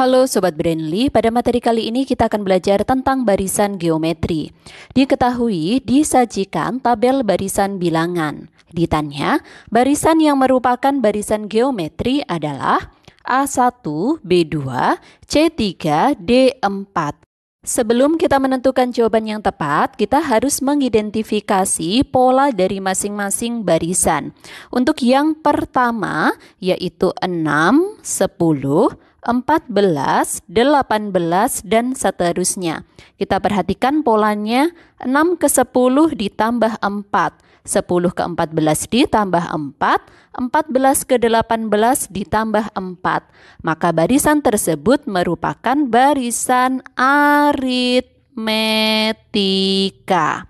Halo Sobat Brainly, pada materi kali ini kita akan belajar tentang barisan geometri. Diketahui disajikan tabel barisan bilangan. Ditanya, barisan yang merupakan barisan geometri adalah A1, B2, C3, D4. Sebelum kita menentukan jawaban yang tepat, kita harus mengidentifikasi pola dari masing-masing barisan. Untuk yang pertama, yaitu 6, 10, 14, 18, dan seterusnya. Kita perhatikan polanya 6 ke 10 ditambah 4. 10 ke 14 ditambah 4, 14 ke 18 ditambah 4. Maka barisan tersebut merupakan barisan aritmetika.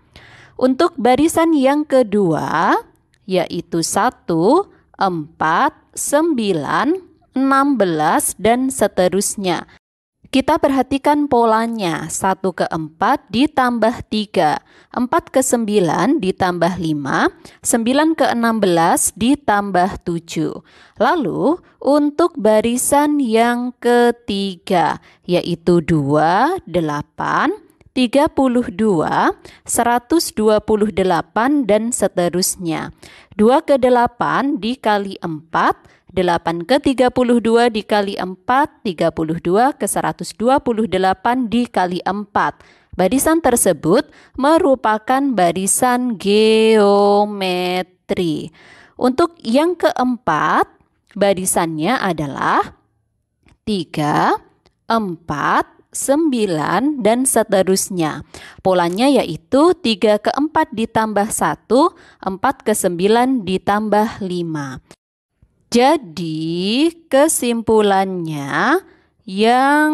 Untuk barisan yang kedua, yaitu 1, 4, 9, 16, dan seterusnya. Kita perhatikan polanya, 1 ke 4 ditambah 3, 4 ke 9 ditambah 5, 9 ke 16 ditambah 7. Lalu untuk barisan yang ketiga, yaitu 2, 8, 32, 128, dan seterusnya. 2 ke 8 dikali 4, 8 ke 32 dikali 4, 32 ke 128 dikali 4. Barisan tersebut merupakan barisan geometri. Untuk yang keempat, barisannya adalah 3, 4, 9, dan seterusnya. Polanya yaitu 3 ke 4 ditambah 1, 4 ke 9 ditambah 5. Jadi, kesimpulannya yang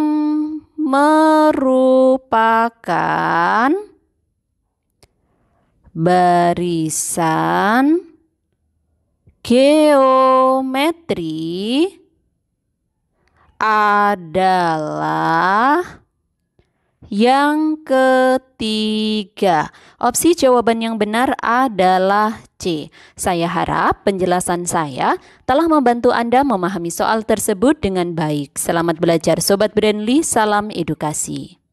merupakan barisan geometri adalah yang ketiga, opsi jawaban yang benar adalah C. Saya harap penjelasan saya telah membantu Anda memahami soal tersebut dengan baik. Selamat belajar, Sobat Brandly. Salam edukasi.